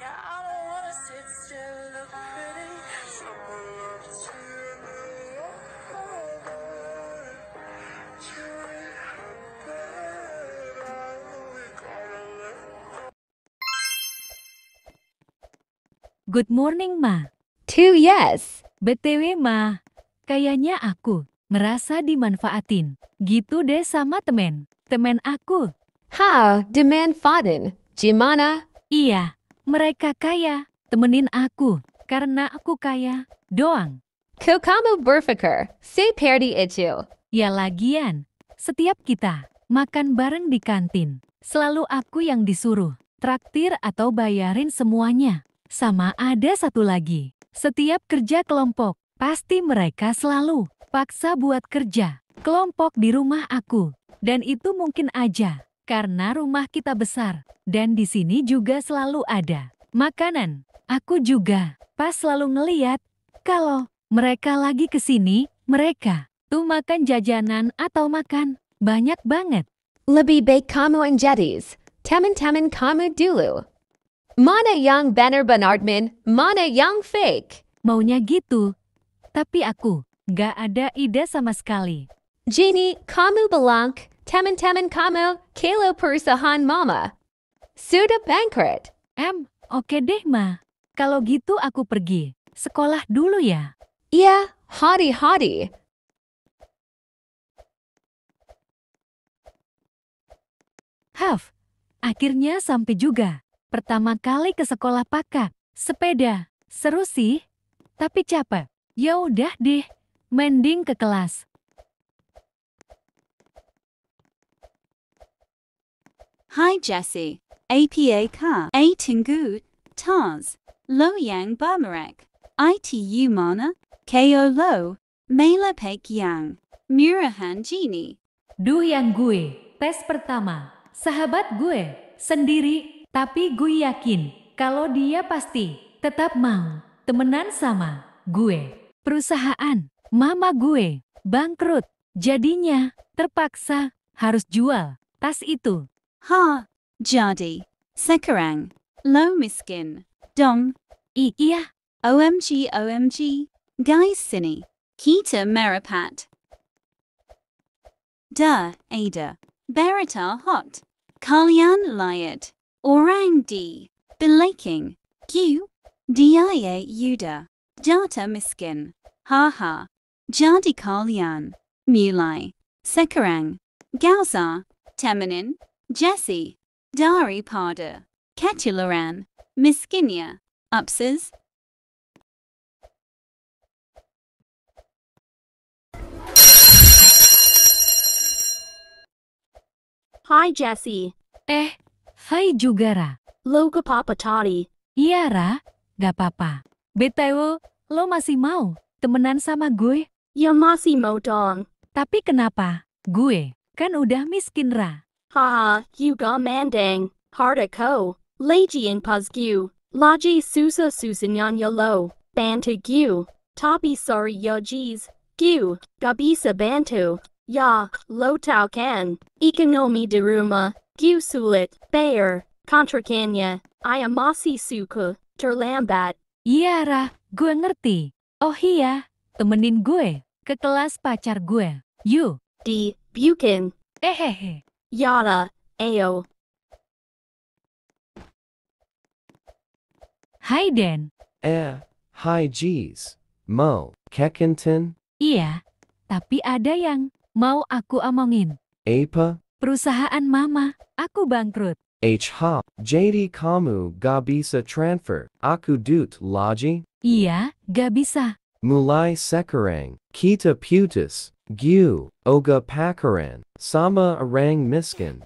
Ya Good morning, Ma. Two yes. BTW, Ma. Kayaknya aku merasa dimanfaatin. Gitu deh sama temen. Temen aku. How demand faden? Gimana? Iya, mereka kaya, temenin aku, karena aku kaya, doang. Kau kamu Si perdi itu. Ya lagian, setiap kita makan bareng di kantin, selalu aku yang disuruh, traktir atau bayarin semuanya. Sama ada satu lagi, setiap kerja kelompok, pasti mereka selalu paksa buat kerja kelompok di rumah aku. Dan itu mungkin aja karena rumah kita besar, dan di sini juga selalu ada makanan. Aku juga pas selalu ngeliat kalau mereka lagi ke sini, mereka tuh makan jajanan atau makan banyak banget. Lebih baik kamu yang jadi teman-teman kamu dulu. Mana yang benar Bernardman? mana yang fake? Maunya gitu, tapi aku gak ada ide sama sekali. Jenny, kamu belang, Temen temen kamu, kalo perusahaan mama. Sudah bangkrut. Em, oke deh ma. Kalau gitu aku pergi. Sekolah dulu ya. Iya, hari-hari. Haf, akhirnya sampai juga. Pertama kali ke sekolah pakai sepeda. Seru sih, tapi capek. Yaudah deh, mending ke kelas. Hi Jesse. APA ka. A Tingut. Taz. yang Bermerek. ITU mana. KO Lo. Mela Pek Yang. Murahan Jini. Duh yang gue. Tes pertama. Sahabat gue. Sendiri. Tapi gue yakin. Kalau dia pasti. Tetap mau. Temenan sama. Gue. Perusahaan. Mama gue. Bangkrut. Jadinya. Terpaksa. Harus jual. Tas itu. Ha, Jadi, Sekarang, Low Miskin, Dong, Iya, OMG OMG, Guys Sini, Kita Merapat. Da, Ada, Berita Hot, Kalyan liat Orang D, Belaking, Q, Dia Yuda, Jata Miskin, Ha ha, Jadi Kalyan, Mulai, Sekarang, Gauza, Teminin, Jesse, dari pada Ketularan, miskinnya, upses. Hi Jesse. Eh, hai juga Ra. Lo ke papa Tari. Iya Ra, gak apa-apa. BTW, lo masih mau temenan sama gue? Ya masih mau dong. Tapi kenapa? Gue kan udah miskin Ra. Ha ha, Yuga Mandang, Hardako, Lajian Puzgu, Laji Susa susinyan Yalo, Banta Gu, Tapi Sari Yajis, Gu, Gabisa Bantu, Ya, tau Kan, ikonomi Daruma, Gu Sulit, Bayer, Contrakanya, Ayamasi Suku, Terlambat. Iya, Ra, gue ngerti. Oh iya, temenin gue ke kelas pacar gue. You. Di, Bukin. Ehehe. Yada, ayo. Hai Den. Eh, hi Jeez. Mo, Kekinton? Iya, tapi ada yang mau aku omongin. Apa? Perusahaan mama, aku bangkrut. H ha, jadi kamu gak bisa transfer, aku dut lagi? Iya, gak bisa. Mulai sekarang, kita putus, gue, oga pakaran. Sama Arang Miskin